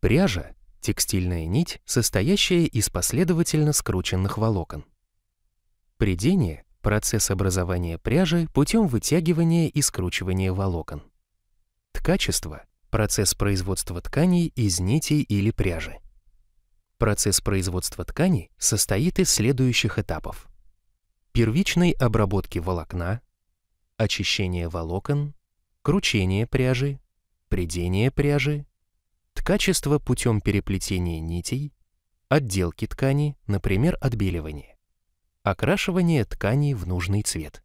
Пряжа – текстильная нить, состоящая из последовательно скрученных волокон. Придение – процесс образования пряжи путем вытягивания и скручивания волокон. Ткачество – процесс производства тканей из нитей или пряжи. Процесс производства тканей состоит из следующих этапов. Первичной обработки волокна, очищение волокон, кручение пряжи, придение пряжи, ткачество путем переплетения нитей, отделки ткани, например, отбеливание, окрашивание ткани в нужный цвет.